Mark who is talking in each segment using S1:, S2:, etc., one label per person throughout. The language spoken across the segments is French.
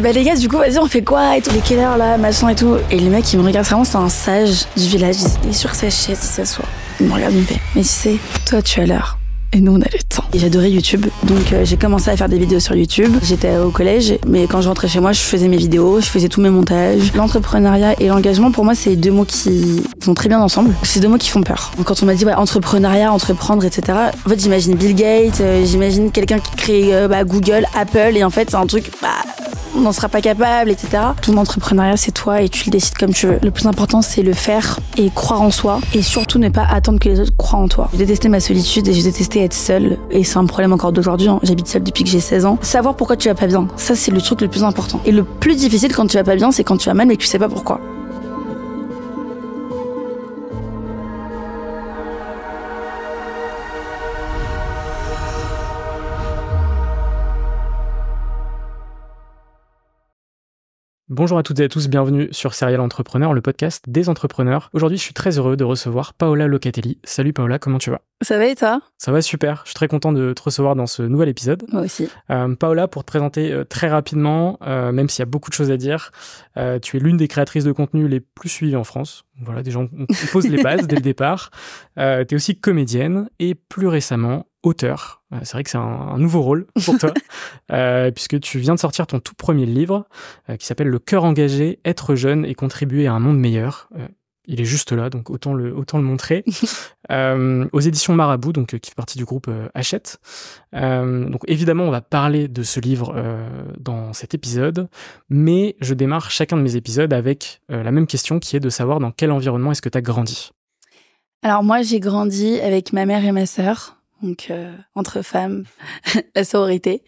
S1: bah les gars, du coup, vas-y, on fait quoi et tout, les quelle heure là, machin et tout. Et le mec, il me regarde vraiment, c'est un sage du village, il est sur sa chaise, il s'assoit. Il me regarde, il me fait, mais tu sais, toi, tu as l'heure et nous on a le temps. J'adorais YouTube, donc euh, j'ai commencé à faire des vidéos sur YouTube. J'étais au collège, mais quand je rentrais chez moi, je faisais mes vidéos, je faisais tous mes montages. L'entrepreneuriat et l'engagement, pour moi, c'est deux mots qui vont très bien ensemble. C'est deux mots qui font peur. Quand on m'a dit ouais, entrepreneuriat, entreprendre, etc. En fait, j'imagine Bill Gates, euh, j'imagine quelqu'un qui crée euh, bah, Google, Apple, et en fait, c'est un truc. Bah, on n'en sera pas capable, etc. Tout l'entrepreneuriat c'est toi et tu le décides comme tu veux. Le plus important, c'est le faire et croire en soi et surtout ne pas attendre que les autres croient en toi. J'ai détesté ma solitude et j'ai détesté être seule, et c'est un problème encore d'aujourd'hui, hein. j'habite seule depuis que j'ai 16 ans, savoir pourquoi tu vas pas bien, ça c'est le truc le plus important. Et le plus difficile quand tu vas pas bien, c'est quand tu vas mal et que tu sais pas pourquoi.
S2: Bonjour à toutes et à tous, bienvenue sur Serial Entrepreneur, le podcast des entrepreneurs. Aujourd'hui, je suis très heureux de recevoir Paola Locatelli. Salut Paola, comment tu vas Ça va et toi Ça va super, je suis très content de te recevoir dans ce nouvel épisode. Moi aussi. Euh, Paola, pour te présenter euh, très rapidement, euh, même s'il y a beaucoup de choses à dire, tu es l'une des créatrices de contenu les plus suivies en France. Voilà, des gens, qui posent les bases dès le départ. tu es aussi comédienne et plus récemment, auteur. Euh, c'est vrai que c'est un, nouveau rôle pour toi, euh, puisque tu viens de sortir ton tout premier livre euh, qui s'appelle Le cœur engagé, être jeune et contribuer à un monde meilleur. il est juste là, donc autant le, autant le montrer. aux éditions Marabout, donc, qui fait partie du groupe Hachette. donc évidemment, on va parler de ce livre dans cet épisode, mais je démarre chacun de mes épisodes avec la même question qui est de savoir dans quel environnement est-ce que tu as grandi.
S1: Alors moi, j'ai grandi avec ma mère et ma sœur donc euh, entre femmes, la sororité.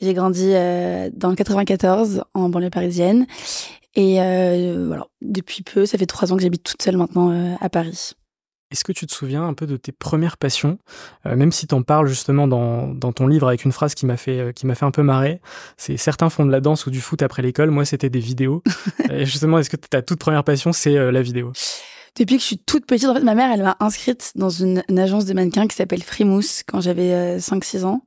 S1: J'ai grandi euh, dans le 94 en banlieue parisienne et euh, voilà depuis peu, ça fait trois ans que j'habite toute seule maintenant à Paris.
S2: Est-ce que tu te souviens un peu de tes premières passions Même si tu en parles justement dans, ton livre avec une phrase qui m'a fait, fait un peu marrer. C'est certains font de la danse ou du foot après l'école. Moi, c'était des vidéos. Et justement, est-ce que ta toute première passion, c'est la vidéo
S1: depuis que je suis toute petite, en fait, ma mère, elle m'a inscrite dans une, agence de mannequins qui s'appelle Frimousse quand j'avais 5-6 euh, ans.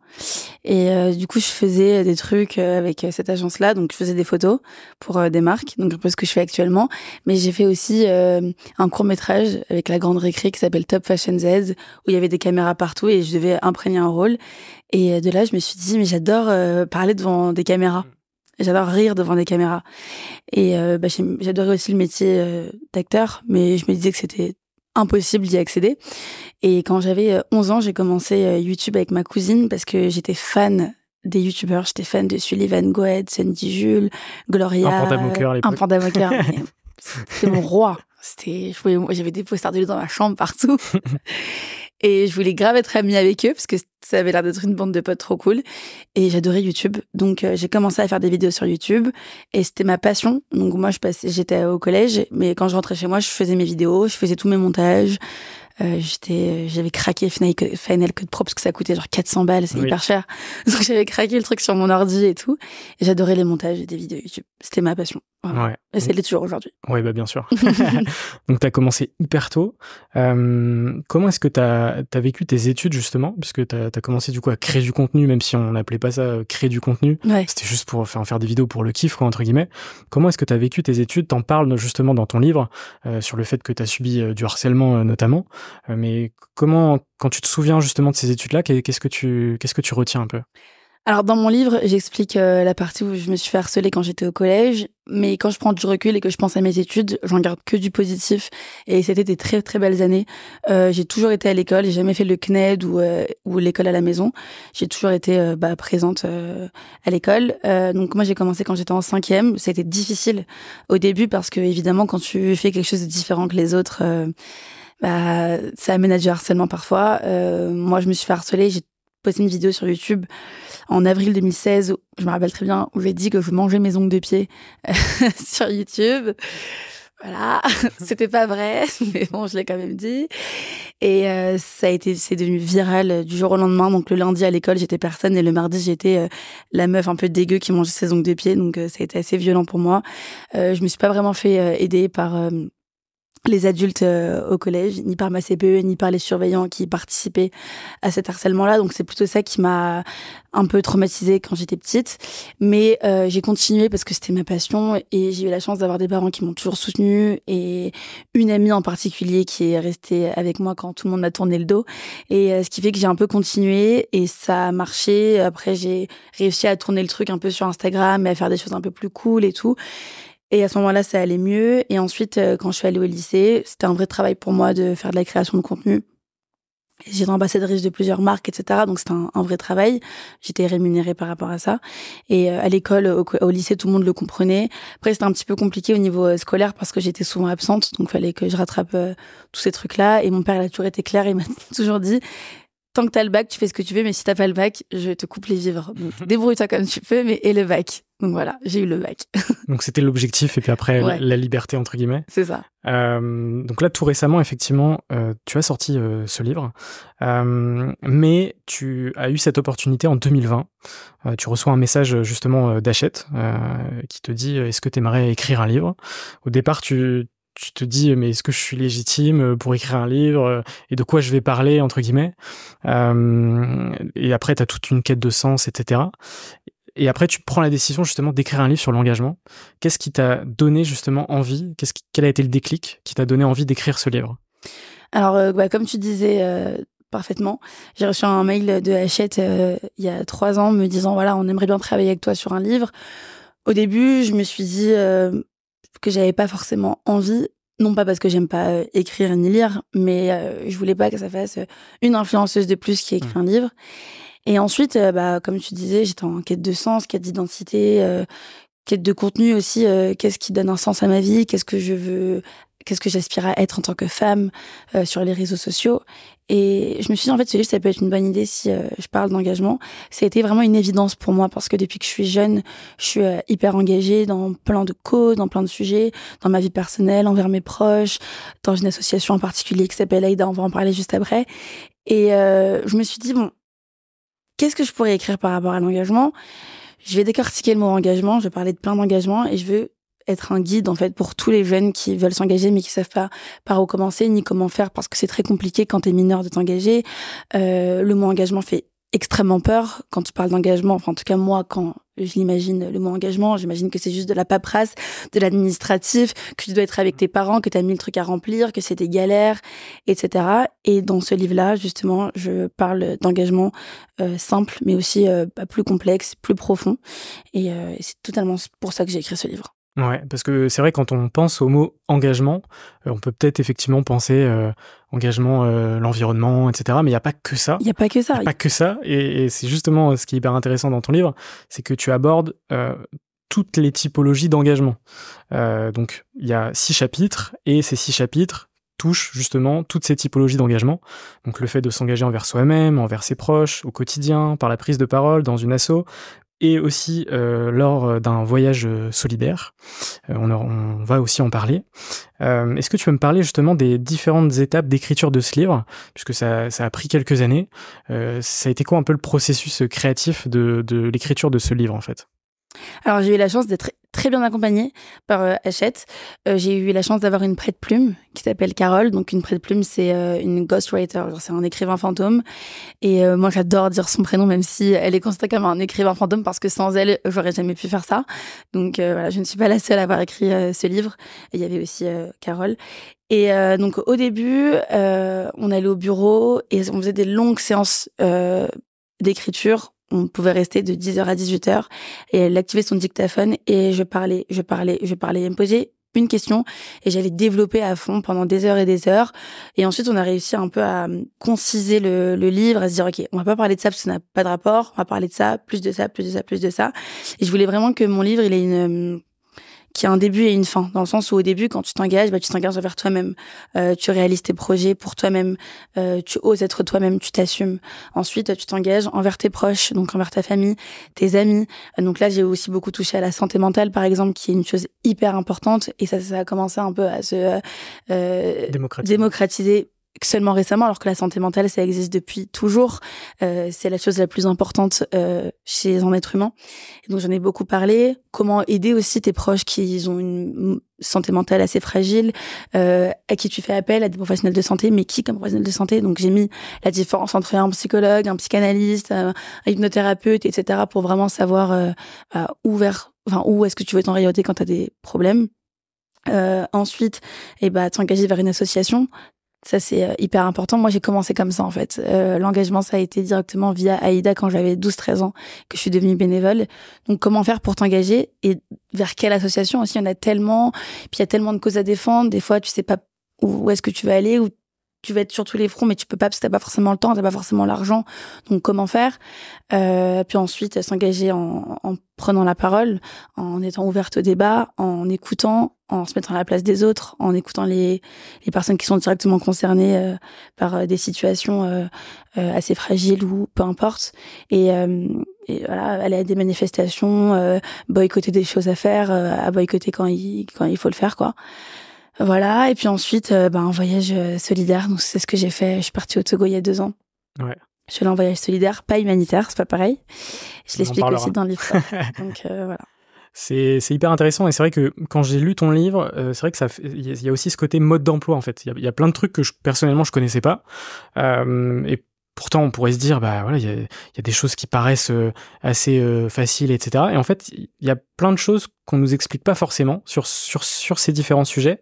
S1: Et euh, du coup, je faisais des trucs euh, avec cette agence-là. Donc, je faisais des photos pour des marques, donc un peu ce que je fais actuellement. Mais j'ai fait aussi un court-métrage avec la grande récré qui s'appelle Top Fashion Z, où il y avait des caméras partout et je devais imprégner un rôle. Et de là, je me suis dit, mais j'adore parler devant des caméras. J'adore rire devant des caméras. Et euh, bah, j'adorais aussi le métier euh, d'acteur, mais je me disais que c'était impossible d'y accéder. Et quand j'avais 11 euh, ans, j'ai commencé YouTube avec ma cousine parce que j'étais fan des youtubeurs. J'étais fan de Sullivan Goed, Sandy Jules, Gloria. Un panda cœur, Un cœur. C'était mon roi. C'était, j'avais des posters de lui dans ma chambre partout. Et je voulais grave être amie avec eux parce que ça avait l'air d'être une bande de potes trop cool. Et j'adorais YouTube. Donc euh, j'ai commencé à faire des vidéos sur YouTube et c'était ma passion. Donc moi je passais, j'étais au collège, mais quand je rentrais chez moi, je faisais mes vidéos, je faisais tous mes montages. Euh, j'étais, euh, j'avais craqué Final, Final Cut Pro parce que ça coûtait genre 400 balles, c'est hyper cher. Donc j'avais craqué le truc sur mon ordi et tout. Et j'adorais les montages et des vidéos YouTube. C'était ma passion. Ouais. Et c'est toujours aujourd'hui.
S2: Oui, bah bien sûr. Donc, tu as commencé hyper tôt. Euh, comment est-ce que tu as, vécu tes études, justement Puisque tu as, commencé, du coup, à créer du contenu, même si on n'appelait pas ça euh, créer du contenu. C'était juste pour faire, faire, des vidéos pour le kiff, quoi, entre guillemets. Comment est-ce que tu as vécu tes études T'en parles, justement, dans ton livre, euh, sur le fait que tu as subi du harcèlement, notamment. mais comment, quand tu te souviens, justement, de ces études-là, qu'est-ce que tu, qu'est-ce que tu retiens un peu
S1: alors dans mon livre, j'explique euh, la partie où je me suis fait harceler quand j'étais au collège, mais quand je prends du recul et que je pense à mes études, j'en garde que du positif et c'était des très très belles années. Euh, j'ai toujours été à l'école, j'ai jamais fait le CNED ou, euh, ou l'école à la maison. J'ai toujours été euh, bah, présente à l'école. donc moi j'ai commencé quand j'étais en cinquième, Ça a été difficile au début parce que évidemment quand tu fais quelque chose de différent que les autres, bah, ça amène à du harcèlement parfois. moi je me suis fait harceler, j'ai posté une vidéo sur YouTube en avril 2016, je me rappelle très bien, où j'ai dit que je mangeais mes ongles de pied euh, sur YouTube. Voilà, c'était pas vrai, mais bon, je l'ai quand même dit. Et euh, ça a été, c'est devenu viral euh, du jour au lendemain. Donc le lundi à l'école, j'étais personne, et le mardi, j'étais la meuf un peu dégueu qui mangeait ses ongles de pied. Donc ça a été assez violent pour moi. je me suis pas vraiment fait aider par les adultes euh, au collège, ni par ma CPE, ni par les surveillants qui participaient à cet harcèlement-là. Donc c'est plutôt ça qui m'a un peu traumatisée quand j'étais petite. Mais euh, j'ai continué parce que c'était ma passion et j'ai eu la chance d'avoir des parents qui m'ont toujours soutenue et une amie en particulier qui est restée avec moi quand tout le monde m'a tourné le dos. Et euh, ce qui fait que j'ai un peu continué et ça a marché. Après j'ai réussi à tourner le truc un peu sur Instagram et à faire des choses un peu plus cool et tout. Et à ce moment-là, ça allait mieux. Et ensuite, euh, quand je suis allée au lycée, c'était un vrai travail pour moi de faire de la création de contenu. J'étais ambassadrice de plusieurs marques, etc. Donc c'était un, vrai travail. J'étais rémunérée par rapport à ça. Et euh, à l'école, au, lycée, tout le monde le comprenait. Après, c'était un petit peu compliqué au niveau euh, scolaire parce que j'étais souvent absente, donc il fallait que je rattrape tous ces trucs-là. Et mon père, il a toujours été clair, il m'a toujours dit tant que t'as le bac, tu fais ce que tu veux, mais si t'as pas le bac, je te coupe les vivres. Mhm. débrouille-toi comme tu peux, mais et le bac. Donc voilà, j'ai eu le bac.
S2: donc c'était l'objectif, et puis après, la liberté, entre guillemets. C'est ça. Euh, donc là, tout récemment, effectivement, euh, tu as sorti euh, ce livre, mais tu as eu cette opportunité en 2020. tu reçois un message justement d'Achette qui te dit Est-ce que tu aimerais écrire un livre Au départ, tu tu te dis mais est-ce que je suis légitime euh, pour écrire un livre euh, et de quoi je vais parler entre guillemets euh, et après tu as toute une quête de sens etc et après tu prends la décision justement d'écrire un livre sur l'engagement qu'est-ce qui t'a donné justement envie qu'est-ce quel a été le déclic qui t'a donné envie d'écrire ce livre
S1: alors bah, comme tu disais parfaitement. J'ai reçu un mail de Hachette il y a trois ans me disant voilà, on aimerait bien travailler avec toi sur un livre. Au début, je me suis dit que j'avais pas forcément envie. Non pas parce que j'aime pas euh, écrire ni lire, mais euh, je voulais pas que ça fasse euh, une influenceuse de plus qui écrit mmh. un livre. Et ensuite, bah, comme tu disais, j'étais en quête de sens, quête d'identité, quête de contenu aussi. qu'est-ce qui donne un sens à ma vie Qu'est-ce que je veux qu'est-ce que j'aspire à être en tant que femme euh, sur les réseaux sociaux. Et je me suis dit, en fait, ce livre, ça peut être une bonne idée si euh, je parle d'engagement. Ça a été vraiment une évidence pour moi parce que depuis que je suis jeune, je suis euh, hyper engagée dans plein de causes, dans plein de sujets, dans ma vie personnelle, envers mes proches, dans une association en particulier qui s'appelle AIDA, on va en parler juste après. Et je me suis dit, bon, qu'est-ce que je pourrais écrire par rapport à l'engagement je vais décortiquer le mot engagement, je vais parler de plein d'engagements et je veux être un guide en fait pour tous les jeunes qui veulent s'engager mais qui savent pas par où commencer ni comment faire parce que c'est très compliqué quand tu es mineur de t'engager. Euh, le mot engagement fait extrêmement peur quand tu parles d'engagement. Enfin, en tout cas, moi, quand je l'imagine, le mot engagement, j'imagine que c'est juste de la paperasse, de l'administratif, que tu dois être avec tes parents, que tu as mille trucs à remplir, que c'est des galères, etc. Et dans ce livre-là, justement, je parle d'engagement euh, simple, mais aussi euh, bah, plus complexe, plus profond. Euh, et c'est totalement pour ça que j'ai écrit ce livre.
S2: Ouais, parce que c'est vrai, quand on pense au mot engagement, euh, on peut peut-être effectivement penser euh, engagement, euh, l'environnement, etc. Mais il n'y a pas que ça. Il n'y a pas que ça. Il n'y a pas que ça. Et, et c'est justement ce qui est hyper intéressant dans ton livre, c'est que tu abordes toutes les typologies d'engagement. donc, il y a six chapitres, et ces six chapitres touchent justement toutes ces typologies d'engagement. Donc, le fait de s'engager envers soi-même, envers ses proches, au quotidien, par la prise de parole, dans une asso, et aussi euh, lors euh, d'un voyage euh, solidaire. on, va aussi en parler. Est-ce que tu peux me parler justement des différentes étapes d'écriture de ce livre, puisque ça, a pris quelques années. ça a été quoi un peu le processus créatif de l'écriture de ce livre en fait
S1: alors j'ai eu la chance d'être très bien accompagnée par euh, Hachette. Euh, j'ai eu la chance d'avoir une prête plume qui s'appelle Carole. Donc une prête plume, c'est euh, une ghostwriter, c'est un écrivain fantôme. Et moi j'adore dire son prénom, même si elle est considérée comme un écrivain fantôme, parce que sans elle, j'aurais jamais pu faire ça. Donc voilà, je ne suis pas la seule à avoir écrit ce livre. Il y avait aussi Carole. Et donc au début, on allait au bureau et on faisait des longues séances d'écriture on pouvait rester de 10h à 18h et elle son dictaphone et je parlais, je parlais, je parlais. Elle me posait une question et j'allais développer à fond pendant des heures et des heures. Et ensuite, on a réussi un peu à euh, conciser le, le livre, à se dire, OK, on va pas parler de ça parce que ça n'a pas de rapport, on va parler de ça, plus de ça, plus de ça, plus de ça. Et je voulais vraiment que mon livre, il ait une, euh, qui a un début et une fin, dans le sens où au début, quand tu t'engages, bah, tu t'engages envers toi-même. Euh, tu réalises tes projets pour toi-même. Euh, tu oses être toi-même, tu t'assumes. Ensuite, tu t'engages envers tes proches, donc envers ta famille, tes amis. Euh, donc là, j'ai aussi beaucoup touché à la santé mentale, par exemple, qui est une chose hyper importante. Et ça, ça a commencé un peu à se démocratiser seulement récemment, alors que la santé mentale, ça existe depuis toujours. Euh, c'est la chose la plus importante euh, chez un être humain. donc j'en ai beaucoup parlé. Comment aider aussi tes proches qui ont une santé mentale assez fragile, euh, à qui tu fais appel, à des professionnels de santé, mais qui comme professionnel de santé Donc j'ai mis la différence entre un psychologue, un psychanalyste, un hypnothérapeute, etc. pour vraiment savoir euh, bah, où vers, enfin où est-ce que tu veux t'enrayoter quand tu as des problèmes. ensuite, et eh ben, bah, t'engager vers une association, ça, c'est euh, hyper important. Moi, j'ai commencé comme ça, en fait. Euh, l'engagement, ça a été directement via Aïda quand j'avais 12-13 ans que je suis devenue bénévole. Donc, comment faire pour t'engager et vers quelle association aussi Il y en a tellement, puis il y a tellement de causes à défendre. Des fois, tu sais pas où, est-ce que tu vas aller, tu vas être sur tous les fronts, mais tu peux pas parce que t'as pas forcément le temps, t'as pas forcément l'argent. Donc comment faire euh, Puis ensuite s'engager en, en, prenant la parole, en étant ouverte au débat, en écoutant, en se mettant à la place des autres, en écoutant les, les personnes qui sont directement concernées euh, par euh, des situations euh, assez fragiles ou peu importe. Et, et, voilà, aller à des manifestations, boycotter des choses à faire, à boycotter quand il quand il faut le faire quoi. Voilà. Et puis ensuite, euh, ben, un voyage euh, solidaire. Donc, c'est ce que j'ai fait. Je suis partie au Togo il y a deux ans. Je suis allée en voyage solidaire, pas humanitaire, c'est pas pareil. Je l'explique aussi dans le livre. Euh, voilà.
S2: C'est hyper intéressant et c'est vrai que quand j'ai lu ton livre, c'est vrai que ça, il y, a aussi ce côté mode d'emploi en fait. Il y, a plein de trucs que personnellement je connaissais pas et Pourtant, on pourrait se dire, bah voilà, il y, a, des choses qui paraissent euh, assez euh, faciles, etc. Et en fait, il y a plein de choses qu'on nous explique pas forcément sur, sur, ces différents sujets.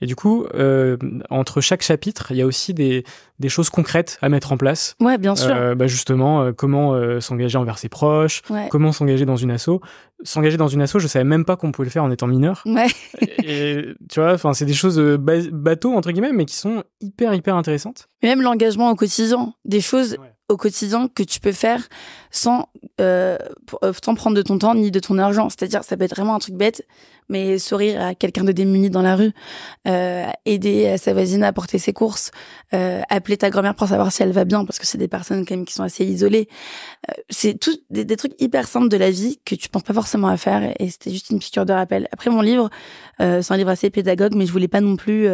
S2: Et du coup, euh, entre chaque chapitre, il y a aussi des, choses concrètes à mettre en place. Ouais, bien sûr. Bah, justement, comment s'engager envers ses proches, comment s'engager dans une asso s'engager dans une asso, je savais même pas qu'on pouvait le faire en étant mineur. Ouais. et tu vois, enfin, c'est des choses euh, bateaux entre guillemets, mais qui sont hyper hyper intéressantes.
S1: Même l'engagement au quotidien, des choses au quotidien que tu peux faire sans, euh, euh, sans prendre de ton temps ni de ton argent. C'est-à-dire, ça peut être vraiment un truc bête, mais sourire à quelqu'un de démuni dans la rue, euh, aider sa voisine à porter ses courses, euh, appeler ta grand-mère pour savoir si elle va bien, parce que c'est des personnes quand même qui sont assez isolées. Euh, c'est tout des, des, trucs hyper simples de la vie que tu penses pas forcément à faire, et c'était juste une piqûre de rappel. Après mon livre, euh, c'est un livre assez pédagogue, mais je voulais pas non plus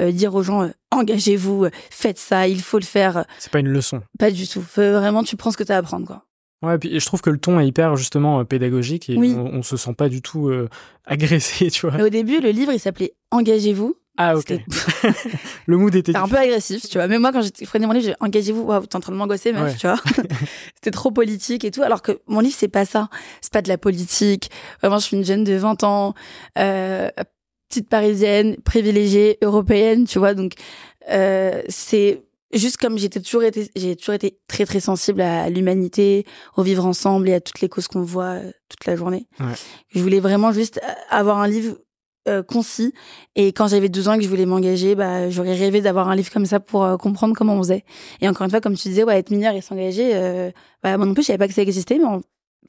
S1: dire aux gens engagez-vous, faites ça, il faut le faire. C'est pas une leçon. Pas du tout. Vraiment, tu prends ce que tu as à apprendre, quoi
S2: et je trouve que le ton est hyper justement euh, pédagogique et on, se sent pas du tout euh, agressé, tu vois. Au
S1: début, le livre il s'appelait Engagez-vous. Ah ok.
S2: le mood était un peu
S1: agressif, tu vois. Mais moi quand j'ai freiné mon livre, j'ai engagez-vous, wow, t'es en train de m'angoisser tu vois. C'était trop politique et tout. Alors que mon livre c'est pas ça, c'est pas de la politique. Vraiment, je suis une jeune de 20 ans, euh, petite parisienne, privilégiée, européenne, tu vois. Donc c'est juste comme j'étais toujours été, j'ai toujours été très très sensible à l'humanité, au vivre ensemble et à toutes les causes qu'on voit euh, toute la journée. Je voulais vraiment juste euh, avoir un livre euh, concis. Et quand j'avais 12 ans et que je voulais m'engager, bah, j'aurais rêvé d'avoir un livre comme ça pour comprendre comment on faisait. Et encore une fois, comme tu disais, ouais, être mineur et s'engager, bah, moi non plus, je savais pas que ça existait, mais en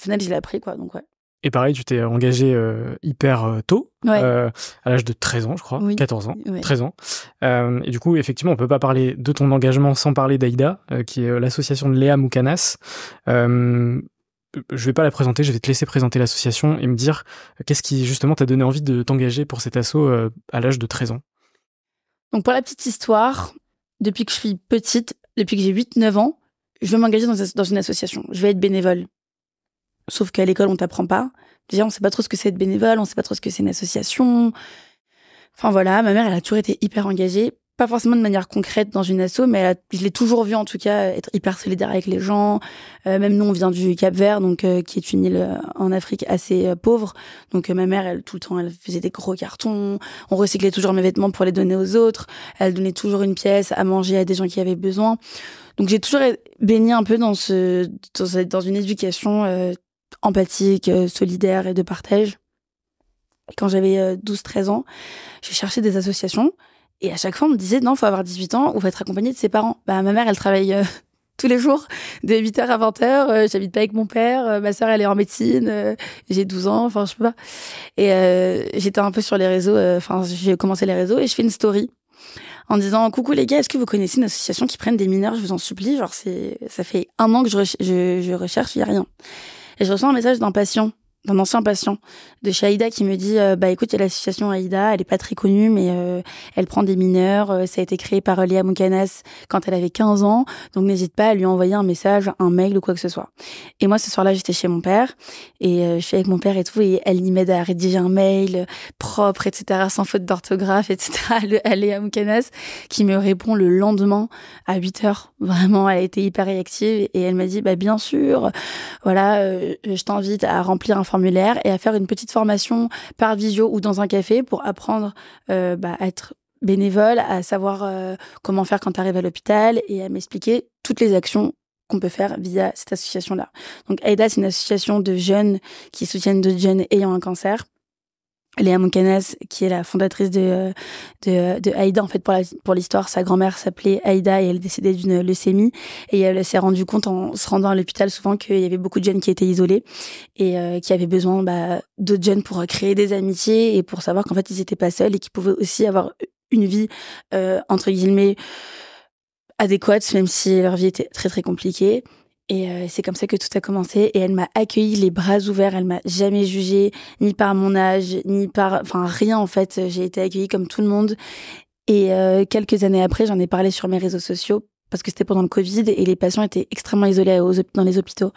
S1: final, je l'ai appris, quoi. Donc, ouais.
S2: Et pareil, tu t'es engagé euh, hyper euh, tôt, euh, à l'âge de 13 ans, je crois, 14 ans, 13 ans. et du coup, effectivement, on peut pas parler de ton engagement sans parler d'Aïda, qui est l'association de Léa Moukanas. je vais pas la présenter, je vais te laisser présenter l'association et me dire qu'est-ce qui justement t'a donné envie de t'engager pour cet assaut à l'âge de 13 ans.
S1: Donc pour la petite histoire, depuis que je suis petite, depuis que j'ai 8-9 ans, je veux m'engager dans, dans une association, je vais être bénévole. Sauf qu'à l'école, on t'apprend pas. Déjà, on sait pas trop ce que c'est être bénévole, on sait pas trop ce que c'est une association. Enfin voilà, ma mère, elle a toujours été hyper engagée. Pas forcément de manière concrète dans une asso, mais elle je l'ai toujours vue en tout cas être hyper solidaire avec les gens. Euh, même nous, on vient du Cap Vert, donc euh, qui est une île euh, en Afrique assez euh, pauvre. Donc ma mère, elle tout le temps, elle faisait des gros cartons. On recyclait toujours mes vêtements pour les donner aux autres. Elle donnait toujours une pièce à manger à des gens qui avaient besoin. Donc j'ai toujours baigné un peu dans ce dans, dans une éducation empathique, euh, solidaire et de partage. Quand j'avais 12-13 euh, ans, je cherchais des associations et à chaque fois on me disait non, faut avoir 18 ans ou faut être accompagné de ses parents. Bah ma mère, elle travaille euh, tous les jours de 8h à 20h, Je j'habite pas avec mon père, ma soeur, elle est en médecine, j'ai 12 ans, enfin je sais pas. Et j'étais un peu sur les réseaux, enfin j'ai commencé les réseaux et je fais une story en disant coucou les gars, est-ce que vous connaissez une association qui prenne des mineurs Je vous en supplie, genre c'est ça fait un an que je, je, recherche, il n'y a rien et je reçois un message d'un d'un ancien patient de chez Aïda qui me dit euh, bah écoute il y a l'association Aïda elle est pas très connue mais euh, elle prend des mineurs euh, ça a été créé par Léa Moukanas quand elle avait 15 ans donc n'hésite pas à lui envoyer un message un mail ou quoi que ce soit et moi ce soir-là j'étais chez mon père et je suis avec mon père et tout et elle m'aide à rédiger un mail propre etc sans faute d'orthographe etc à Léa Moukanas qui me répond le lendemain à 8 heures vraiment elle a été hyper réactive et elle m'a dit bah bien sûr voilà je t'invite à remplir un et à faire une petite formation par visio ou dans un café pour apprendre euh, bah, à être bénévole, à savoir euh, comment faire quand tu arrives à l'hôpital et à m'expliquer toutes les actions qu'on peut faire via cette association-là. Donc AIDA, c'est une association de jeunes qui soutiennent d'autres jeunes ayant un cancer. Léa Moncanas, qui est la fondatrice de, euh, euh, de, Aïda, en fait, pour, la, pour l'histoire, sa grand-mère s'appelait Aïda et elle décédait d'une leucémie. Et euh, elle s'est rendue compte en se rendant à l'hôpital souvent qu'il y avait beaucoup de jeunes qui étaient isolés et qui avaient besoin bah, d'autres jeunes pour créer des amitiés et pour savoir qu'en fait, ils n'étaient pas seuls et qu'ils pouvaient aussi avoir une vie, entre guillemets, adéquate, même si leur vie était très, très compliquée. Et euh, c'est comme ça que tout a commencé. Et elle m'a accueilli les bras ouverts. Elle m'a jamais jugée, ni par mon âge, ni par, enfin rien en fait. J'ai été accueillie comme tout le monde. Et euh, quelques années après, j'en ai parlé sur mes réseaux sociaux parce que c'était pendant le Covid et les patients étaient extrêmement isolés dans les hôpitaux.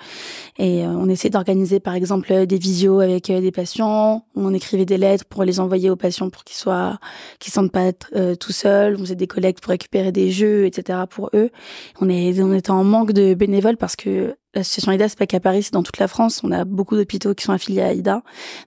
S1: Et euh, on essayait d'organiser par exemple euh, des visios avec euh, des patients, on écrivait des lettres pour les envoyer aux patients pour qu'ils soient qu'ils sentent pas tout seuls, on faisait des collectes pour récupérer des jeux, etc. pour eux. On, est, on était en manque de bénévoles parce que L'association AIDA, n'est pas qu'à Paris, c'est dans toute la France. On a beaucoup d'hôpitaux qui sont affiliés à IDA,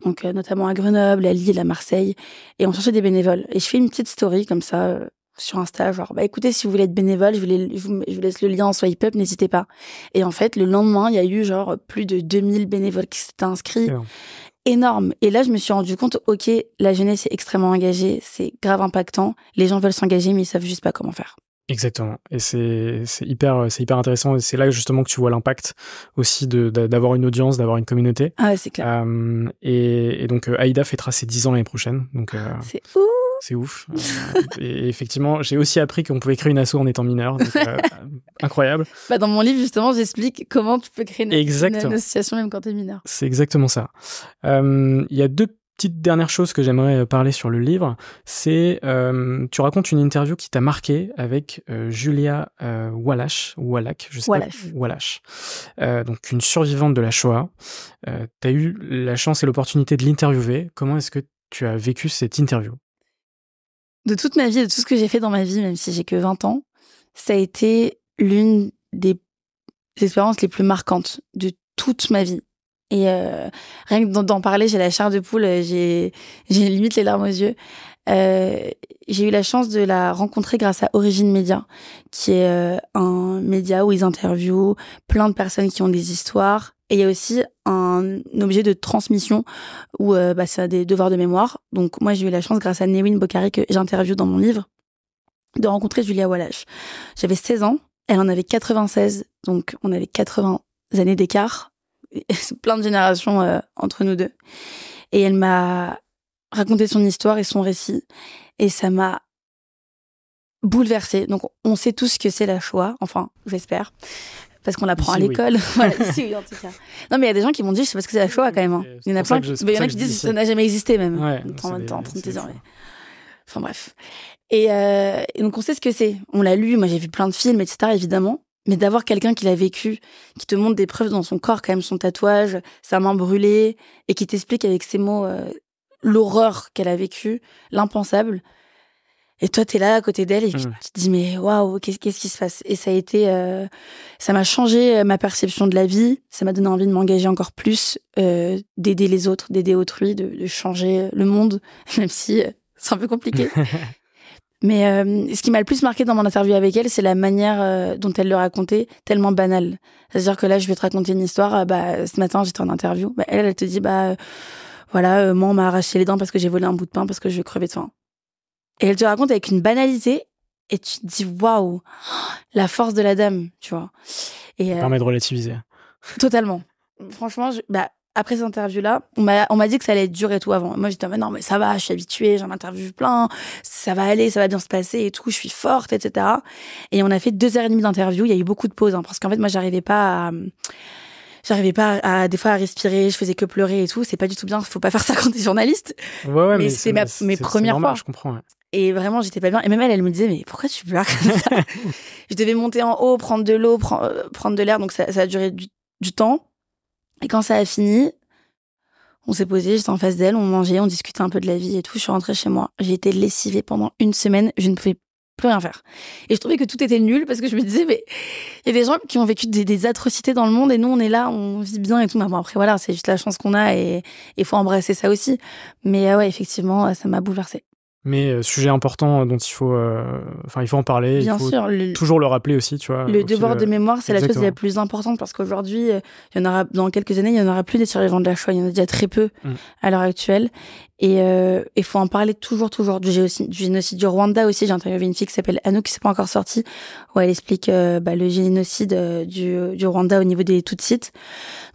S1: donc notamment à Grenoble, à Lille, à Marseille. Et on cherchait des bénévoles. Et je fais une petite story comme ça, sur Insta, genre, bah écoutez, si vous voulez être bénévole, je vous, laisse le lien en swipe up, n'hésitez pas. Et en fait, le lendemain, il y a eu genre plus de 2000 bénévoles qui s'étaient inscrits. Énorme. Et là, je me suis rendu compte, ok, la jeunesse est extrêmement engagée, c'est grave impactant, les gens veulent s'engager, mais ils savent juste pas comment faire.
S2: Exactement. Et c'est hyper, hyper intéressant. Et c'est là justement que tu vois l'impact aussi d'avoir une audience, d'avoir une communauté. Ah c'est clair. Euh, et, donc, euh, Aïda fêtera ses 10 ans l'année prochaine. Euh, c'est fou c'est ouf. Euh, et effectivement, j'ai aussi appris qu'on pouvait créer une asso en étant mineur. Euh, incroyable.
S1: Bah, dans mon livre, justement, j'explique comment tu peux créer une, association même quand tu mineur.
S2: C'est exactement ça. Euh, il y a deux petites dernières choses que j'aimerais parler sur le livre, c'est tu racontes une interview qui t'a marqué avec Julia Wallach, Wallach, je sais Pas, Wallach. donc une survivante de la Shoah. tu as eu la chance et l'opportunité de l'interviewer. Comment est-ce que tu as vécu cette interview
S1: de toute ma vie, de tout ce que j'ai fait dans ma vie, même si j'ai que 20 ans, ça a été l'une des expériences les plus marquantes de toute ma vie. Et euh, rien que d'en parler, j'ai la chair de poule, euh, j'ai limite les larmes aux yeux. Euh, j'ai eu la chance de la rencontrer grâce à Origine Média, qui est euh, un média où ils interviewent plein de personnes qui ont des histoires. Et il y a aussi un objet de transmission où euh, bah, ça a des devoirs de mémoire. Donc moi, j'ai eu la chance, grâce à Néwin Bokari que j'interviewe dans mon livre, de rencontrer Julia Wallach. J'avais 16 ans, elle en avait 96, donc on avait 80 années d'écart, plein de générations entre nous deux. Et elle m'a raconter son histoire et son récit. Et ça m'a bouleversée. Donc, on sait tous ce que c'est la Shoah, enfin, j'espère, parce qu'on l'apprend à l'école. voilà, en tout cas. Non, mais il y a des gens qui m'ont dit, je sais pas ce que c'est la Shoah quand même. Hein. Il y en a plein qui, y en a qui disent, ça n'a jamais existé même. en temps, 30 Enfin, bref. Euh, et, donc, on sait ce que c'est. On l'a lu, moi j'ai vu plein de films, etc., évidemment. Mais d'avoir quelqu'un qui l'a vécu, qui te montre des preuves dans son corps, quand même son tatouage, sa main brûlée, et qui t'explique avec ses mots euh, l'horreur qu'elle a vécue, l'impensable. Et toi, tu es là à côté d'elle et tu mm. te dis, mais waouh, qu'est-ce, qui se passe Et ça a été. Euh, ça m'a changé euh, ma perception de la vie. Ça m'a donné envie de m'engager encore plus, euh, d'aider les autres, d'aider autrui, de, changer le monde, même si c'est un peu compliqué. mais ce qui m'a le plus marqué dans mon interview avec elle, c'est la manière dont elle le racontait, tellement banale. C'est-à-dire que là, je vais te raconter une histoire. Bah, ce matin, j'étais en interview. Bah, elle, elle te dit, bah voilà, euh, moi on m'a arraché les dents parce que j'ai volé un bout de pain parce que je crevais de faim. Et elle te raconte avec une banalité et tu te dis waouh, la force de la dame, tu vois. Et, ça euh, permet de relativiser. Totalement. Franchement, bah, après cette interview-là, on m'a dit que ça allait être dur et tout avant. Moi, j'étais, mais non, mais ça va, je suis habituée, j'en interview plein, ça va aller, ça va bien se passer et tout, je suis forte, etc. Et on a fait deux heures et demie d'interview, il y a eu beaucoup de pauses, hein, parce qu'en fait, moi, j'arrivais pas à, j'arrivais pas à, des fois à respirer, je faisais que pleurer et tout. C'est pas du tout bien. Faut pas faire ça quand t'es journaliste.
S2: Ouais, ouais, mais, c'est mes premières fois. Je comprends.
S1: Et vraiment, j'étais pas bien. Et même elle, elle me disait, mais pourquoi tu pleures comme ça Je devais monter en haut, prendre de l'eau, prendre euh, prendre de l'air. Donc ça, ça, a duré du, temps. Et quand ça a fini, on s'est posé, j'étais en face d'elle, on mangeait, on discutait un peu de la vie et tout. Je suis rentrée chez moi. J'ai été lessivée pendant une semaine. Je ne pouvais plus rien faire. Et je trouvais que tout était nul parce que je me disais, mais il y a des gens qui ont vécu des, des, atrocités dans le monde et nous, on est là, on vit bien et tout. Mais bon, après, voilà, c'est juste la chance qu'on a et il faut embrasser ça aussi. Mais euh, ouais, effectivement, ça m'a bouleversée
S2: mais euh, sujet important euh, dont il faut, euh, enfin, il faut en parler. Bien il faut sûr, toujours le rappeler aussi, tu vois. Le devoir de mémoire, c'est la chose la
S1: plus importante parce qu'aujourd'hui, il y en aura dans quelques années, il y en aura plus des survivants de la Shoah. Il y en a déjà très peu mm. à l'heure actuelle, et il faut en parler toujours, toujours. Du, du génocide du Rwanda aussi. J'ai interviewé une fille qui s'appelle Anouk qui s'est pas encore sortie, où elle explique bah, le génocide du, du, Rwanda au niveau des tout-sites.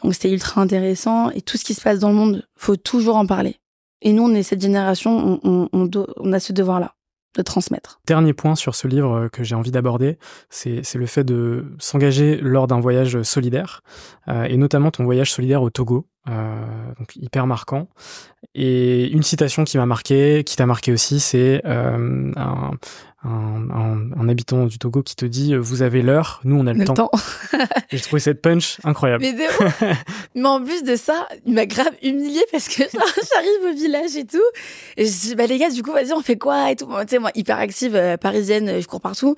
S1: Donc c'était ultra intéressant et tout ce qui se passe dans le monde, faut toujours en parler. Et nous, on est cette génération, on, a ce devoir-là de transmettre.
S2: Dernier point sur ce livre euh, que j'ai envie d'aborder, c'est le fait de s'engager lors d'un voyage solidaire, euh, et notamment ton voyage solidaire au Togo, euh, donc hyper marquant. Et une citation qui m'a marqué, qui t'a marqué aussi, c'est un, un, habitant du Togo qui te dit euh, vous avez l'heure, nous on a le, temps. J'ai trouvé cette punch incroyable.
S1: Mais, en plus de ça, il m'a grave humilié parce que j'arrive au village et tout. Et je dis bah les gars, du coup vas-y on fait quoi et tout. Tu sais moi hyper active euh, parisienne, euh, je cours partout.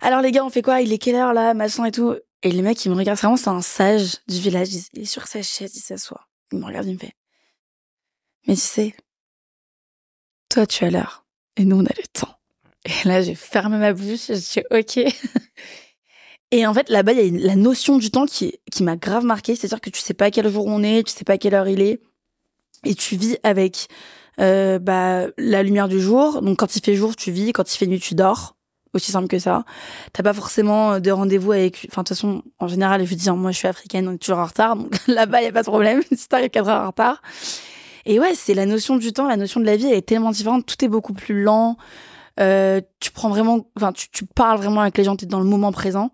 S1: Alors les gars on fait quoi Il est quelle heure là, machin et tout. Et les mecs ils me regardent vraiment, c'est un sage du village. Il est sur sa chaise, il s'assoit. Il me regarde, il me fait. Mais tu sais, toi tu as l'heure et nous on a le temps. Et là, j'ai fermé ma bouche, je suis OK. Et en fait, là-bas, il y a la notion du temps qui, qui m'a grave marqué. C'est-à-dire que tu sais pas à quel jour on est, tu sais pas à quelle heure il est. Et tu vis avec euh, bah, la lumière du jour. Donc, quand il fait jour, tu vis. Quand il fait nuit, tu dors. Aussi simple que ça. T'as pas forcément euh, de rendez-vous avec. Enfin, de toute façon, en général, je dis, hein, moi, je suis africaine, donc toujours en retard. Donc, là-bas, il n'y a pas de problème. si t'arrives 4 heures en retard. Et ouais, c'est la notion du temps, la notion de la vie, elle est tellement différente. Tout est beaucoup plus lent. Euh, tu prends vraiment, enfin, tu, parles vraiment avec les gens, tu es dans le moment présent.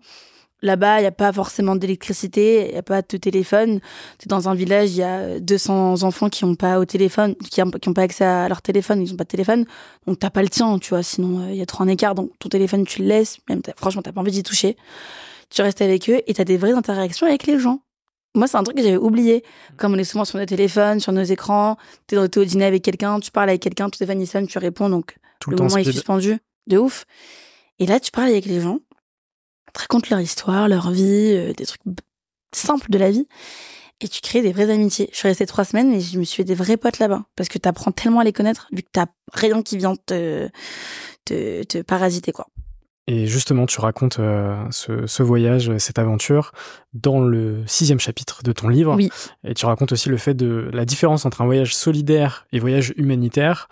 S1: Là-bas, il n'y a pas forcément d'électricité, il y a pas de téléphone. Tu es dans un village, il y a 200 enfants qui ont pas au téléphone, qui ont pas accès à leur téléphone, ils n'ont pas de téléphone. Donc, t'as pas le tien, tu vois. Sinon, euh, il y a trop un écart. Donc, ton téléphone, tu le laisses. Même, tu franchement, t'as pas envie d'y toucher. Tu restes avec eux et tu as des vraies interactions avec les gens. Moi, c'est un truc que j'avais oublié. Mm. Comme on est souvent sur nos téléphones, sur nos écrans, tu t'es au dîner avec quelqu'un, tu parles avec quelqu'un, tu téléphone, tu réponds. Donc,
S2: tout le, moment est suspendu,
S1: de ouf. Et là, tu parles avec les gens, tu racontes leur histoire, leur vie, euh, des trucs simples de la vie, et tu crées des vraies amitiés. Je suis restée trois semaines et je me suis fait des vrais potes là-bas, parce que tu apprends tellement à les connaître, vu que t'as rien qui vient te, te, parasiter, quoi.
S2: Et justement, tu racontes euh, ce, ce, voyage, cette aventure, dans le sixième chapitre de ton livre. Oui. Et tu racontes aussi le fait de la différence entre un voyage solidaire et voyage humanitaire,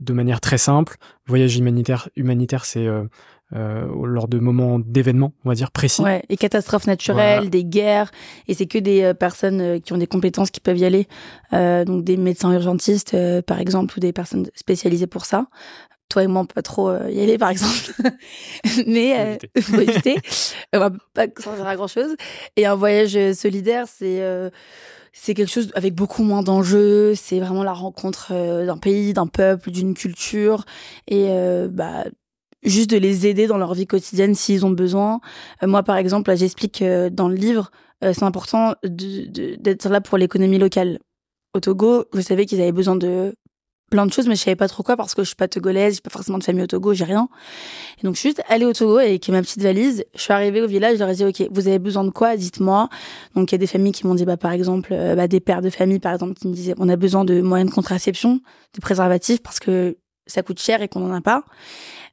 S2: de manière très simple. Voyage humanitaire, humanitaire, c'est euh, euh, lors de moments d'événements, on va dire précis. Ouais,
S1: et catastrophes naturelles, des guerres, et c'est que des euh, personnes qui ont des compétences qui peuvent y aller, donc des médecins urgentistes par exemple ou des personnes spécialisées pour ça. Toi et moi, on peut pas trop y aller, par exemple. Mais éviter. faut éviter. on va pas à grand chose. Et un voyage solidaire, c'est c'est quelque chose avec beaucoup moins d'enjeux. C'est vraiment la rencontre euh, d'un pays, d'un peuple, d'une culture. Et euh, bah, juste de les aider dans leur vie quotidienne s'ils ont besoin. Euh, moi, par exemple, j'explique dans le livre, c'est important d'être là pour l'économie locale. Au Togo, vous savez qu'ils avaient besoin de plein de choses, mais je savais pas trop quoi parce que je suis pas togolaise, suis pas forcément de famille au Togo, j'ai rien. Et donc je suis juste allée au Togo avec ma petite valise. Je suis arrivée au village, je leur ai dit ok, vous avez besoin de quoi Dites-moi. Donc il y a des familles qui m'ont dit bah par exemple euh, bah, des pères de famille par exemple qui me disaient on a besoin de moyens de contraception, de préservatifs parce que ça coûte cher et qu'on n'en a pas.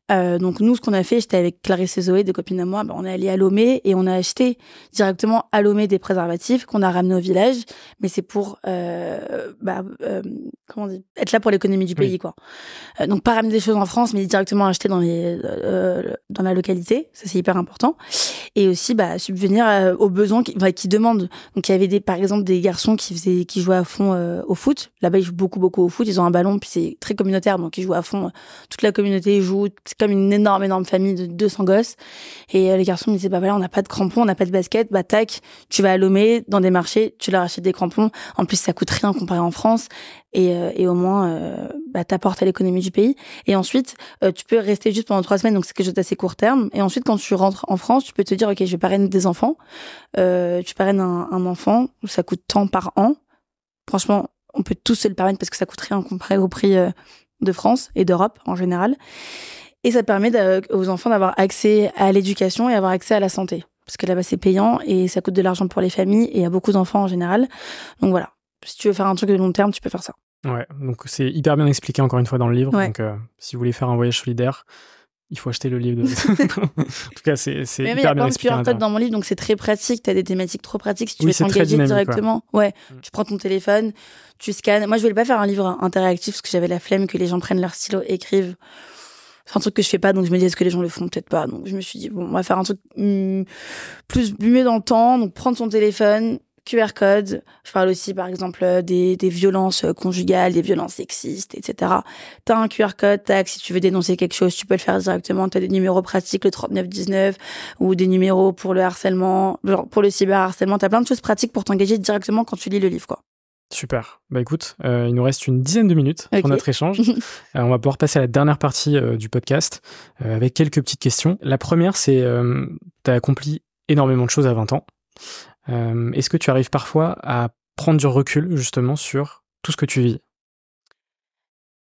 S1: Euh, donc nous, ce qu'on a fait, j'étais avec Clarisse et Zoé, des copines à moi, bah, on est allé à Lomé et on a acheté directement à Lomé des préservatifs qu'on a ramenés au village, mais c'est pour euh, bah, euh, comment être là pour l'économie du pays, quoi. donc pas ramener des choses en France, mais directement acheter dans les dans la localité, ça c'est hyper important. Et aussi bah, subvenir aux besoins qui, qui demandent. Donc il y avait des, par exemple des garçons qui qui jouaient à fond au foot. Là-bas ils jouent beaucoup beaucoup au foot, ils ont un ballon puis c'est très communautaire, donc ils jouent à fond. toute la communauté joue c'est comme une énorme, énorme famille de 200 gosses. Et euh, les garçons me disaient, bah voilà, on n'a pas de crampons, on n'a pas de basket, bah tac, tu vas à Lomé, dans des marchés, tu leur achètes des crampons. En plus, ça coûte rien comparé en France. Et, euh, et au moins, euh, bah, t'apportes à l'économie du pays. Et ensuite, euh, tu peux rester juste pendant trois semaines, donc c'est quelque chose d'assez court terme. Et ensuite, quand tu rentres en France, tu peux te dire, ok, je parraine des enfants. tu parraines un, un enfant, ça coûte tant par an. Franchement, on peut tous se le permettre parce que ça coûte rien comparé au prix de France et d'Europe en général. Et ça permet aux enfants d'avoir accès à l'éducation et avoir accès à la santé. Parce que là-bas, c'est payant et ça coûte de l'argent pour les familles et à beaucoup d'enfants en général. Donc voilà, si tu veux faire un truc de long terme, tu peux faire ça.
S2: Ouais, donc c'est hyper bien expliqué encore une fois dans le livre. Donc euh, si vous voulez faire un voyage solidaire, il faut acheter le livre. De... en tout cas, c'est hyper bien expliqué. Il y a plein de QR dans
S1: mon livre, donc c'est très pratique. Tu as des thématiques trop pratiques si tu veux t'engager directement. Ouais, mm. tu prends ton téléphone, tu scannes. Moi, je voulais pas faire un livre interactif parce que j'avais la flemme que les gens prennent leur stylo, écrivent c'est un truc que je fais pas donc je me dis est-ce que les gens le font peut-être pas donc je me suis dit bon on va faire un truc hmm, plus mieux dans le temps donc prendre son téléphone QR code je parle aussi par exemple euh, des, des violences euh, conjugales des violences sexistes etc t'as un QR code tac si tu veux dénoncer quelque chose tu peux le faire directement t'as des numéros pratiques le 3919 ou des numéros pour le harcèlement genre pour le cyberharcèlement t'as plein de choses pratiques pour t'engager directement quand tu lis le livre quoi
S2: Super. Bah écoute, euh, il nous reste une dizaine de minutes pour notre échange. Euh, on va pouvoir passer à la dernière partie euh, du podcast avec quelques petites questions. La première, c'est tu as accompli énormément de choses à 20 ans. Est-ce que tu arrives parfois à prendre du recul justement sur tout ce que tu vis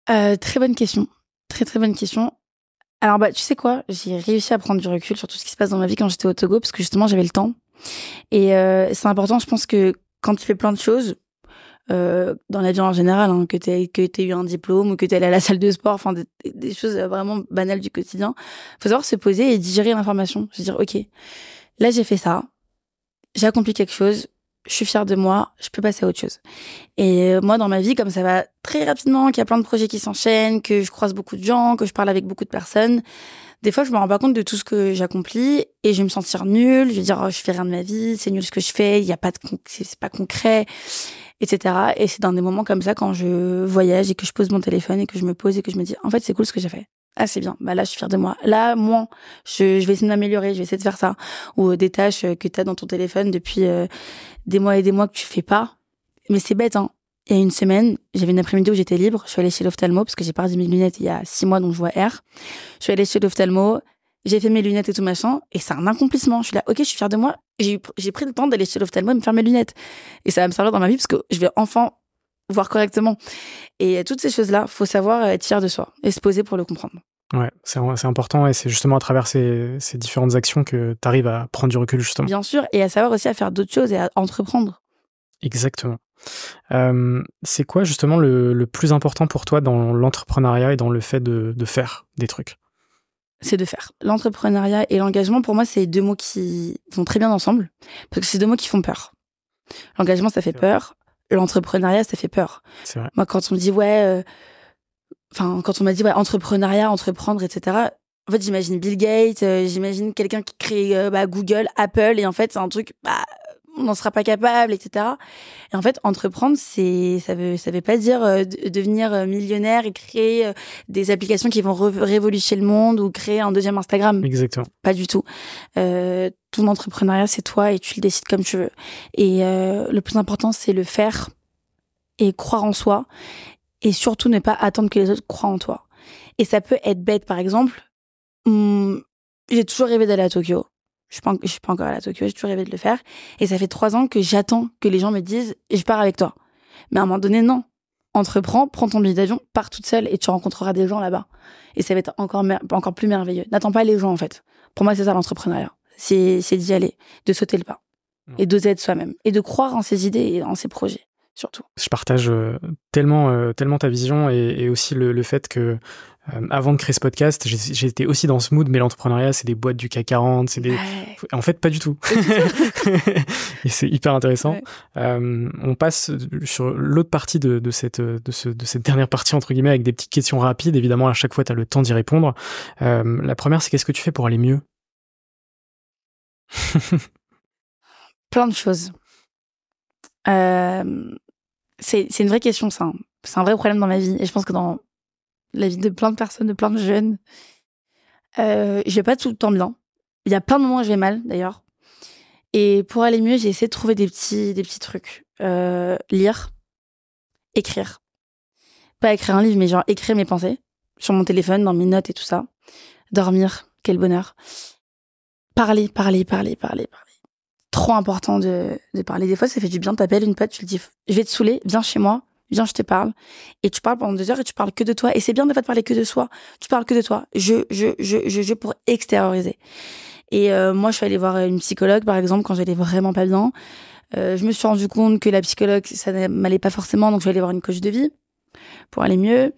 S1: Très bonne question. Très très bonne question. Alors bah tu sais quoi, j'ai réussi à prendre du recul sur tout ce qui se passe dans ma vie quand j'étais au Togo parce que justement j'avais le temps. Et c'est important, je pense que quand tu fais plein de choses, euh, dans la vie en général, hein, que tu as que eu un diplôme ou que tu allé à la salle de sport, enfin des, choses euh, vraiment banales du quotidien. faut savoir se poser et digérer l'information. Se dire, ok, là j'ai fait ça, j'ai accompli quelque chose, je suis fière de moi, je peux passer à autre chose. Et euh, moi, dans ma vie, comme ça va très rapidement, qu'il y a plein de projets qui s'enchaînent, que je croise beaucoup de gens, que je parle avec beaucoup de personnes, des fois, je me rends pas compte de tout ce que j'accomplis et je vais me sentir nulle. Je vais dire, oh, je fais rien de ma vie, c'est nul ce que je fais, il y a pas de, c'est pas concret, etc. Et c'est dans des moments comme ça quand je voyage et que je pose mon téléphone et que je me pose et que je me dis, en fait, c'est cool ce que j'ai fait. Ah, c'est bien. Bah là, je suis fière de moi. Là, moi, je, vais essayer de m'améliorer. Je vais essayer de faire ça. Ou euh, des tâches euh, que tu as dans ton téléphone depuis euh, des mois et des mois que tu fais pas. Mais c'est bête, hein. Il y a une semaine, j'avais une après-midi où j'étais libre. Je suis allée chez l'ophtalmo parce que j'ai perdu mes lunettes il y a six mois, donc je vois R. Je suis allée chez l'ophtalmo, j'ai fait mes lunettes et tout machin, et c'est un accomplissement. Je suis là, ok, je suis fière de moi. J'ai pris le temps d'aller chez l'ophtalmo et me faire mes lunettes. Et ça va me servir dans ma vie parce que je vais enfin voir correctement. Et euh, toutes ces choses-là, faut savoir euh, être fier de soi et se poser pour le comprendre.
S2: Ouais, c'est important et c'est justement à travers ces, ces différentes actions que tu arrives à prendre du recul justement.
S1: Bien sûr, et à savoir aussi à faire d'autres choses et à entreprendre.
S2: Exactement. Euh, c'est quoi justement le, plus important pour toi dans l'entrepreneuriat et dans le fait de, faire des trucs
S1: c'est de faire. L'entrepreneuriat et l'engagement, pour moi, c'est deux mots qui vont très bien ensemble, parce que c'est deux mots qui font peur. L'engagement, ça fait peur. L'entrepreneuriat, ça fait peur. Moi, quand on me dit, ouais, euh, enfin, quand on m'a dit, ouais, entrepreneuriat, entreprendre, etc., en fait, j'imagine Bill Gates, euh, j'imagine quelqu'un qui crée bah, Google, Apple, et en fait, c'est un truc, bah, on n'en sera pas capable, etc. Et en fait, entreprendre, c'est ça veut ça veut pas dire euh, devenir euh, millionnaire et créer euh, des applications qui vont révolutionner le monde ou créer un deuxième Instagram. Exactement. Pas du tout. Euh, ton entrepreneuriat, c'est toi et tu le décides comme tu veux. Et le plus important, c'est le faire et croire en soi et surtout ne pas attendre que les autres croient en toi. Et ça peut être bête, par exemple. Hmm, j'ai toujours rêvé d'aller à Tokyo. Je ne suis pas encore à la Tokyo, j'ai toujours rêvé de le faire. Et ça fait trois ans que j'attends que les gens me disent « je pars avec toi ». Mais à un moment donné, non. Entreprends, prends ton billet d'avion, pars toute seule et tu rencontreras des gens là-bas. Et ça va être encore, encore plus merveilleux. N'attends pas les gens, en fait. Pour moi, c'est ça l'entrepreneuriat. C'est d'y aller, de sauter le pas. Mmh. Et d'oser être soi-même. Et de croire en ses idées et en ses projets
S2: surtout. Je partage euh, tellement, euh, tellement ta vision et, aussi le, fait que euh, avant de créer ce podcast, j'étais aussi dans ce mood, mais l'entrepreneuriat, c'est des boîtes du CAC 40, c'est des... En fait, pas du tout. et c'est hyper intéressant. on passe sur l'autre partie de, cette, de, ce, de, cette dernière partie, entre guillemets, avec des petites questions rapides. Évidemment, à chaque fois, tu as le temps d'y répondre. la première, c'est qu'est-ce que tu fais pour aller mieux
S1: Plein de choses. Euh, c'est une vraie question, ça. C'est un vrai problème dans ma vie. Et je pense que dans la vie de plein de personnes, de plein de jeunes, euh, je vais pas tout le temps bien. Il y a plein de moments où je vais mal, d'ailleurs. Et pour aller mieux, j'ai essayé de trouver des petits, trucs. Euh, lire, écrire. Pas écrire un livre, mais genre écrire mes pensées sur mon téléphone, dans mes notes et tout ça. Dormir, quel bonheur. parler, parler, parler, parler trop important de, de parler. Des fois, ça fait du bien. T'appelles une pote, tu le dis, je vais te saouler, viens chez moi, viens, je te parle. Et tu parles pendant deux heures et tu parles que de toi. Et c'est bien de pas te parler que de soi. Tu parles que de toi. Je, je, je, je, je pour extérioriser. Et euh, moi, je suis allée voir une psychologue, par exemple, quand j'allais vraiment pas bien. Euh, je me suis rendu compte que la psychologue, ça ne m'allait pas forcément, donc je suis allée voir une coach de vie pour aller mieux.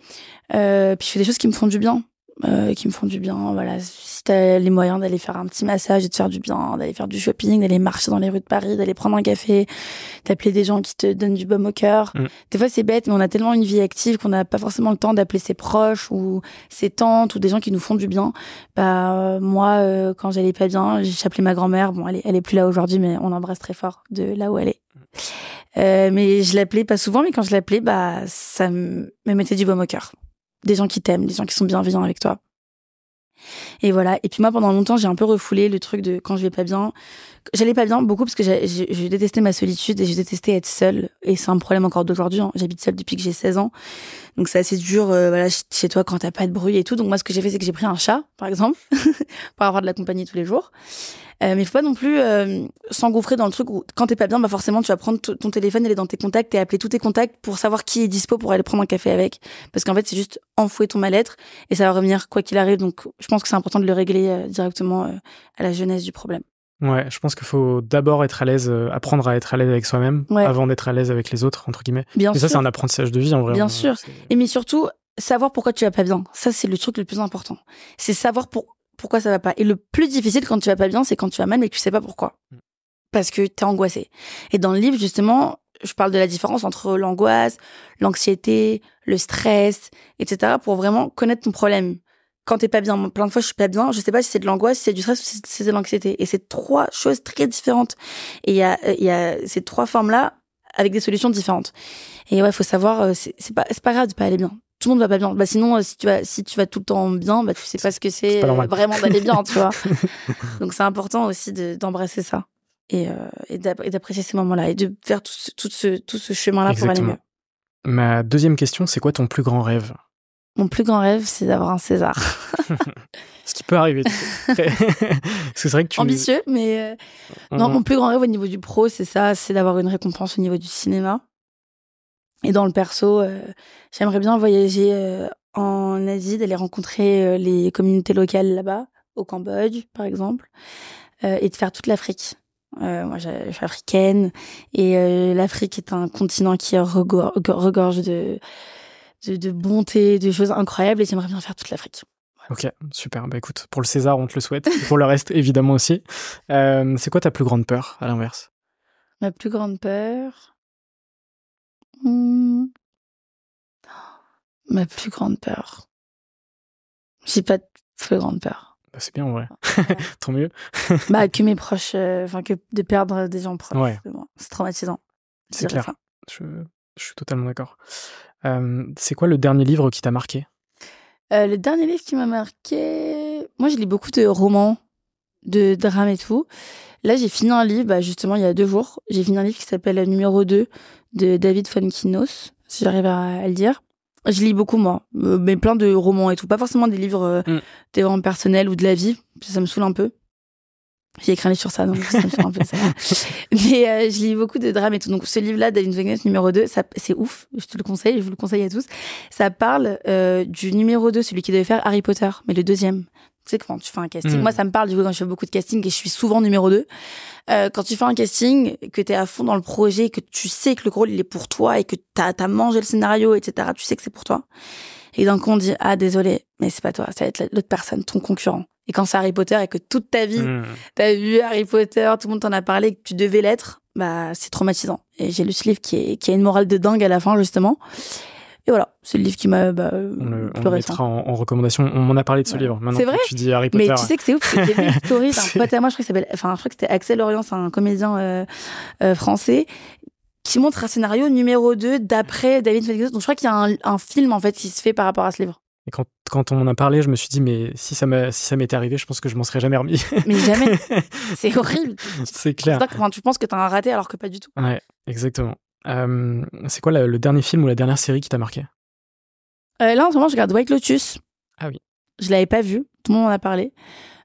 S1: Euh, puis je fais des choses qui me font du bien. Euh, qui me font du bien. Voilà, si t'as les moyens d'aller faire un petit massage et de faire du bien, d'aller faire du shopping, d'aller marcher dans les rues de Paris, d'aller prendre un café, d'appeler des gens qui te donnent du baume au cœur. Mm. Des fois, c'est bête, mais on a tellement une vie active qu'on n'a pas forcément le temps d'appeler ses proches ou ses tantes ou des gens qui nous font du bien. Bah, euh, moi, euh, quand j'allais pas bien, j'appelais ma grand-mère. Bon, elle est, elle est plus là aujourd'hui, mais on l'embrasse très fort de là où elle est. Mm. mais je l'appelais pas souvent, mais quand je l'appelais, bah, ça me mettait du baume au cœur des gens qui t'aiment, des gens qui sont bienveillants avec toi. Et voilà. Et puis moi, pendant longtemps, j'ai un peu refoulé le truc de quand je vais pas bien. J'allais pas bien beaucoup parce que je détestais ma solitude et je détestais être seule. Et c'est un problème encore d'aujourd'hui. Hein. J'habite seule depuis que j'ai 16 ans. Donc c'est assez dur euh, voilà, chez toi quand t'as pas de bruit et tout. Donc moi, ce que j'ai fait, c'est que j'ai pris un chat, par exemple, pour avoir de la compagnie tous les jours. Euh, mais faut pas non plus euh, s'engouffrer dans le truc où quand t'es pas bien, bah forcément tu vas prendre ton téléphone, aller dans tes contacts et appeler tous tes contacts pour savoir qui est dispo pour aller prendre un café avec. Parce qu'en fait c'est juste enfouer ton mal-être et ça va revenir quoi qu'il arrive. Donc je pense que c'est important de le régler euh, directement euh, à la jeunesse du problème.
S2: Ouais, je pense qu'il faut d'abord être à l'aise, euh, apprendre à être à l'aise avec soi-même avant d'être à l'aise avec les autres, entre guillemets. Et ça, c'est un apprentissage de vie, en vrai. Bien hein.
S1: sûr. Et mais surtout, savoir pourquoi tu vas pas bien. Ça, c'est le truc le plus important. C'est savoir pour... pourquoi ça va pas. Et le plus difficile quand tu vas pas bien, c'est quand tu vas mal, mais que tu sais pas pourquoi. Mm. Parce que tu es angoissé. Et dans le livre, justement, je parle de la différence entre l'angoisse, l'anxiété, le stress, etc. pour vraiment connaître ton problème quand t'es pas bien, plein de fois je suis pas bien, je sais pas si c'est de l'angoisse, si c'est du stress ou si c'est de l'anxiété. Et c'est trois choses très différentes. Et il y a, euh, ces trois formes-là avec des solutions différentes. Et ouais, faut savoir, euh, c'est pas, pas grave de pas aller bien. Tout le monde va pas bien. Bah sinon, euh, si tu vas, si tu vas tout le temps bien, bah tu sais pas ce que c'est vraiment d'aller bien, tu vois. Donc c'est important aussi d'embrasser ça et, d'apprécier ces moments-là et de faire tout tout ce chemin-là pour aller mieux.
S2: Ma deuxième question, c'est quoi ton plus grand rêve
S1: mon plus grand rêve, c'est d'avoir un César.
S2: Ce qui peut arriver. c'est vrai que tu Ambitieux, mais. Euh, non, mmh mon
S1: plus grand rêve au niveau du pro, c'est ça c'est d'avoir une récompense au niveau du cinéma. Et dans le perso, euh, j'aimerais bien voyager euh, en Asie, d'aller rencontrer les communautés locales là-bas, au Cambodge, par exemple, et de faire toute l'Afrique. moi, je, suis africaine et l'Afrique est un continent qui regorge de, de, bonté, de choses incroyables et j'aimerais bien faire toute l'Afrique.
S2: Ok, super. Bah écoute, pour le César, on te le souhaite. pour le reste, évidemment aussi. Euh, c'est quoi ta plus grande peur, à l'inverse
S1: Ma plus grande peur.
S2: Hmm. Ma plus
S1: grande peur. J'ai pas de plus grande peur.
S2: Bah, c'est bien en vrai. Ah, Tant mieux. bah
S1: que mes proches, euh, enfin que de perdre des gens proches. Ouais. C'est traumatisant.
S2: C'est clair. Je, je suis totalement d'accord. Euh, c'est quoi le dernier livre qui t'a marqué
S1: euh, Le dernier livre qui m'a marqué, moi je lis beaucoup de romans, de drames et tout. Là j'ai fini un livre, bah, justement il y a deux jours, j'ai fini un livre qui s'appelle Numéro 2 de David Fonkinos, si j'arrive à, le dire. Je lis beaucoup, moi, euh, mais plein de romans et tout. Pas forcément des livres, euh, mm. personnels ou de la vie. Ça me saoule un peu. J'ai écrit un livre sur ça, donc ça me fait un peu ça. Mais euh, je lis beaucoup de drames et tout. Donc ce livre-là, David Wagner, numéro 2, c'est ouf, je te le conseille, je vous le conseille à tous. Ça parle euh, du numéro 2, celui qui devait faire Harry Potter, mais le deuxième. Tu sais, quand tu fais un casting, hmm. moi ça me parle du coup quand je fais beaucoup de casting et je suis souvent numéro 2. Euh, quand tu fais un casting, que tu es à fond dans le projet, que tu sais que le rôle il est pour toi et que tu as, mangé le scénario, etc., tu sais que c'est pour toi. Et d'un on dit, ah désolé, mais c'est pas toi, ça va être l'autre personne, ton concurrent. Et quand c'est Harry Potter et que toute ta vie, tu hmm. t'as vu Harry Potter, tout le monde t'en a parlé, que tu devais l'être, bah c'est traumatisant. Et j'ai lu ce livre qui, est, qui a une morale de dingue à la fin, justement. Et voilà, c'est le livre qui m'a. Bah, on
S2: le, on mettra en, recommandation. On m'en a parlé de ce livre. c'est vrai. tu dis Harry Potter. Mais tu sais que c'est ouf. c'est
S1: une pote moi, je crois que Enfin, je crois que c'était Axel Orient, un comédien euh, euh, français qui montre un scénario numéro 2 d'après David Felix. Donc je crois qu'il y a un, un, film en fait qui se fait par rapport à ce livre.
S2: Et quand, on en a parlé, je me suis dit, mais si ça m'était arrivé, je pense que je m'en serais jamais remis. mais jamais. C'est horrible. C'est clair. Que,
S1: tu penses que t'as as raté alors que pas du tout.
S2: Ouais, exactement. Euh, c'est quoi le dernier film ou la dernière série qui t'a marqué
S1: euh, Là, en ce moment, je regarde White Lotus. Ah oui. Je l'avais pas vu. Tout le monde en a parlé.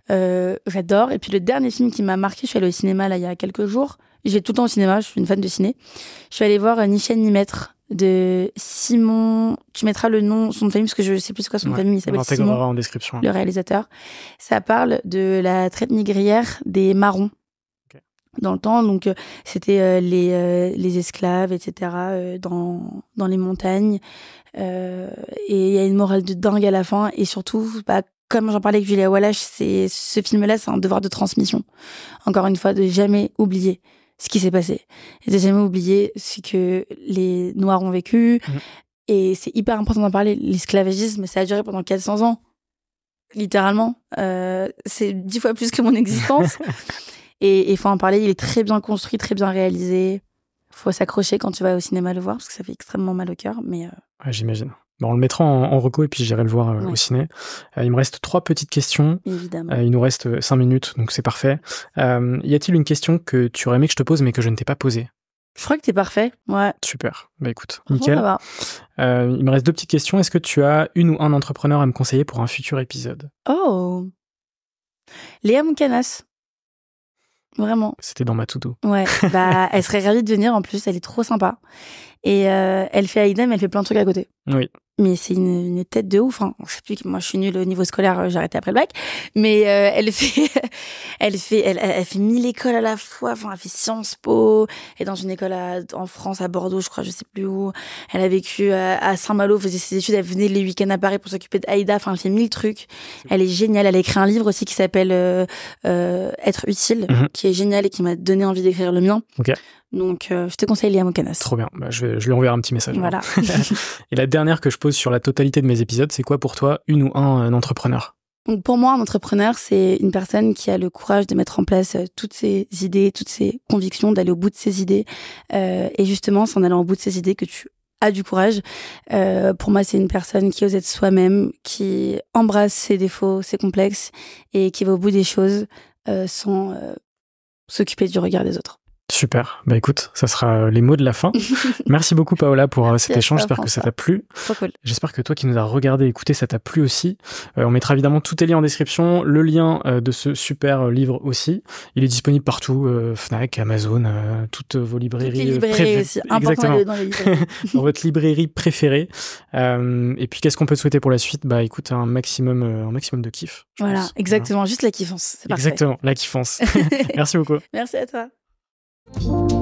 S1: Euh, j'adore. Et puis le dernier film qui m'a marqué, je suis allée au cinéma il y a quelques jours. J'ai tout le temps au cinéma. Je suis une fan de ciné. Je suis allée voir Ni Chêne ni maître de Simon. Tu mettras le nom, son famille, parce que je sais plus quoi son famille. Il s'appelle Simon. en description. Le réalisateur. Ça parle de la traite nigrière des marrons. Dans le temps, donc euh, c'était euh, euh, les, esclaves, etc., dans, les montagnes. et il y a une morale de dingue à la fin. Et surtout, bah, comme j'en parlais avec Julia Wallach, ce film-là, c'est un devoir de transmission. Encore une fois, de jamais oublier ce qui s'est passé. Et de jamais oublié ce que les Noirs ont vécu. Mhm. Et c'est hyper important d'en parler. L'esclavagisme, ça a duré pendant 400 ans. Littéralement. Euh, c'est dix fois plus que mon existence. et il faut en parler. Il est très bien construit, très bien réalisé. Faut s'accrocher quand tu vas au cinéma le voir, parce que ça fait extrêmement mal au cœur. Mais euh,
S2: J'imagine. Bah, on le mettra en, reco et puis j'irai le voir euh, au ciné. Euh, il me reste trois petites questions. Évidemment. Euh, il nous reste cinq minutes, donc c'est parfait. y a-t-il une question que tu aurais aimé que je te pose mais que je ne t'ai pas posée
S1: je crois que t'es parfait.
S2: Ouais. Super. Bah écoute, nickel. il me reste deux petites questions. Est-ce que tu as une ou un entrepreneur à me conseiller pour un futur épisode
S1: Oh Léa Moukanas. Vraiment.
S2: C'était dans ma to
S1: Ouais. bah, elle serait ravie de venir en plus. Elle est trop sympa. Et euh, elle fait mais elle fait plein de trucs à côté. Oui. Mais c'est une, tête de ouf. Hein. Je sais plus, moi je suis nulle au niveau scolaire, euh, j'ai arrêté après le bac. Mais euh, elle fait, elle fait, elle, fait mille écoles à la fois. Enfin, elle fait Sciences Po. Elle est dans une école en France, à Bordeaux, je crois, je sais plus où. Elle a vécu à, Saint-Malo, faisait ses études. Elle venait les week-ends à Paris pour s'occuper d'Aïda. Enfin, elle fait mille trucs. Elle est géniale. Elle a écrit un livre aussi qui s'appelle Être utile, mhm. qui est génial et qui m'a donné envie d'écrire le mien. Ok. Donc, euh, je te conseille Liam O'Canas.
S2: Trop bien. Bah, je, vais, je, lui enverrai un petit message. Voilà. et la dernière que je pose sur la totalité de mes épisodes, c'est quoi pour toi une ou un, entrepreneur
S1: donc pour moi, un entrepreneur, c'est une personne qui a le courage de mettre en place euh, toutes ses idées, toutes ses convictions, d'aller au bout de ses idées. Euh, et justement, c'est en allant au bout de ses idées que tu as du courage. Euh, pour moi, c'est une personne qui ose être soi-même, qui embrasse ses défauts, ses complexes, et qui va au bout des choses euh, sans s'occuper du regard des autres.
S2: Super. Bah écoute, ça sera euh, les mots de la fin. Merci beaucoup Paola pour euh, cet échange. J'espère que ça t'a plu. J'espère que toi qui nous as regardé, écouté, ça t'a plu aussi. Euh, on mettra évidemment tous tes liens en description, le lien de ce super livre aussi. Il est disponible partout, Fnac, Amazon, toutes vos librairies. Toutes les librairies aussi. Dans, les dans, votre librairie préférée. et puis qu'est-ce qu'on peut souhaiter pour la suite Bah écoute, un maximum, un maximum de kiff. Voilà, exactement. Juste la kiffance. Exactement, la kiffance. Merci beaucoup.
S1: Merci à toi. you